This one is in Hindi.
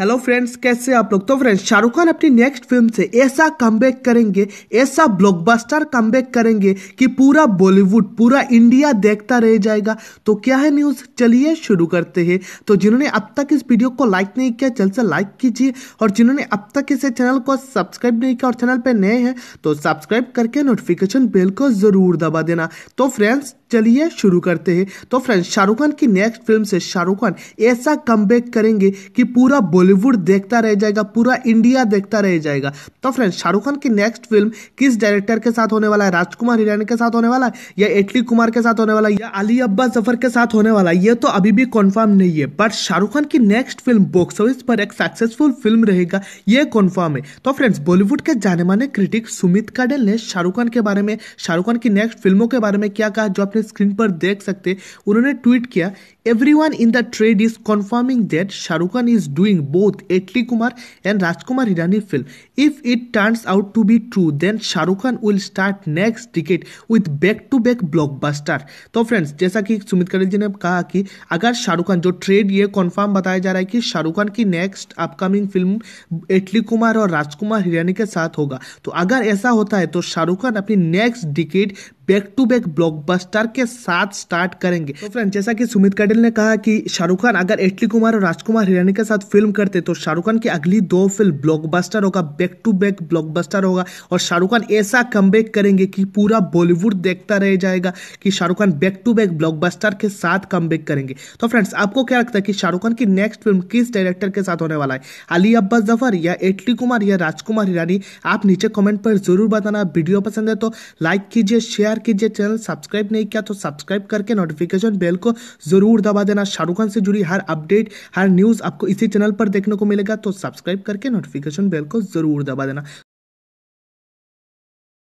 हेलो फ्रेंड्स कैसे आप लोग तो फ्रेंड्स शाहरुख खान अपनी नेक्स्ट फिल्म से ऐसा कम करेंगे ऐसा ब्लॉकबस्टर कमबैक करेंगे कि पूरा बॉलीवुड पूरा इंडिया देखता रह जाएगा तो क्या है न्यूज़ चलिए शुरू करते हैं तो जिन्होंने अब तक इस वीडियो को लाइक नहीं किया जल्द से लाइक कीजिए और जिन्होंने अब तक इसे चैनल को सब्सक्राइब नहीं किया और चैनल पर नए हैं तो सब्सक्राइब करके नोटिफिकेशन बेल को ज़रूर दबा देना तो फ्रेंड्स चलिए शुरू करते हैं तो फ्रेंड्स शाहरुख खान की नेक्स्ट फिल्म से शाहरुख खान ऐसा कम करेंगे कि पूरा बॉलीवुड बॉलीवुड देखता रह जाएगा पूरा इंडिया देखता रह जाएगा तो फ्रेंड्स शाहरुख खान की नेक्स्ट फिल्म किस डायरेक्टर के साथ होने वाला है राजकुमार हिरानी के साथ होने वाला है या एटली कुमार के साथ होने वाला है या अली अब्बा जफर के साथ होने वाला है ये तो अभी भी कन्फर्म नहीं है बट शाहरुख खान की नेक्स्ट फिल्म बॉक्स ऑफिस पर एक सक्सेसफुल फिल्म रहेगा ये कन्फर्म है तो फ्रेंड्स बॉलीवुड के जाने माने क्रिटिक सुमित काडेल ने शाहरुख खान के बारे में शाहरुख खान की नेक्स्ट फिल्मों के बारे में क्या कहा जो अपने स्क्रीन पर देख सकते उन्होंने ट्वीट किया every in the trade is confirming that Shahrukh Khan is doing बो both Etli Kumar and Rajkumar Hirani film. If it turns out to be true, then Shahrukh Khan will start next decade with back to back blockbuster तो फ्रेंड्स जैसा कि सुमित करेल जी ने कहा कि अगर शाहरुख खान जो ट्रेड ये कॉन्फर्म बताया जा रहा है कि शाहरुख खान की next upcoming film Atlee Kumar और राजकुमार हिरानी के साथ होगा तो अगर ऐसा होता है तो शाहरुख खान अपनी next decade back to back blockbuster के साथ स्टार्ट करेंगे तो फ्रेंड जैसा कि सुमित कडेल ने कहा कि शाहरुख खान अगर एटली कुमार और राजकुमार हिरानी के साथ फिल्म करते तो शाहरुख खान की अगली दो फिल्म ब्लॉकबस्टर होगा बैक टू बैक ब्लॉकबस्टर होगा और शाहरुख खान ऐसा कम करेंगे कि पूरा बॉलीवुड देखता रह जाएगा कि Shahrukh Khan back to back blockbuster के साथ कम करेंगे तो फ्रेंड्स आपको क्या लगता है कि शाहरुख खान की नेक्स्ट फिल्म किस डायरेक्टर के साथ होने वाला है अली अब्बास जफर या एटली कुमार या राजकुमार हिरानी आप नीचे कमेंट पर जरूर बताना वीडियो पसंद है तो लाइक कीजिए शेयर कीजिए चैनल सब्सक्राइब नहीं किया तो सब्सक्राइब करके नोटिफिकेशन बेल को जरूर दबा देना शाहरुख खान से जुड़ी हर अपडेट हर न्यूज़ आपको इसी चैनल पर देखने को मिलेगा तो सब्सक्राइब करके नोटिफिकेशन बेल को जरूर दबा देना